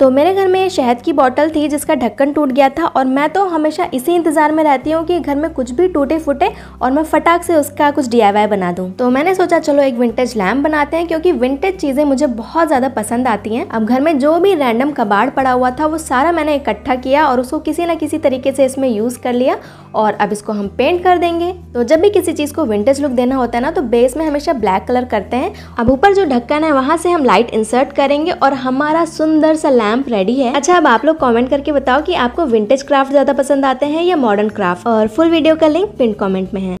तो मेरे घर में शहद की बॉटल थी जिसका ढक्कन टूट गया था और मैं तो हमेशा इसी इंतज़ार में रहती हूँ कि घर में कुछ भी टूटे फूटे और मैं फटाक से उसका कुछ डी बना दूँ तो मैंने सोचा चलो एक विंटेज लैम्प बनाते हैं क्योंकि विंटेज चीज़ें मुझे बहुत ज़्यादा पसंद आती हैं अब घर में जो भी रैंडम कबाड़ पड़ा हुआ था वो सारा मैंने इकट्ठा किया और उसको किसी न किसी तरीके से इसमें यूज़ कर लिया और अब इसको हम पेंट कर देंगे तो जब भी किसी चीज़ को विंटेज लुक देना होता है ना तो बेस में हमेशा ब्लैक कलर करते हैं अब ऊपर जो ढक्कन है वहाँ से हम लाइट इंसर्ट करेंगे और हमारा सुंदर सा लैम्प लैम्प रेडी है अच्छा अब आप लोग कॉमेंट करके बताओ की आपको विंटेज क्राफ्ट ज्यादा पसंद आते हैं या मॉडर्न क्राफ्ट और फुल वीडियो का लिंक पिन कॉमेंट में है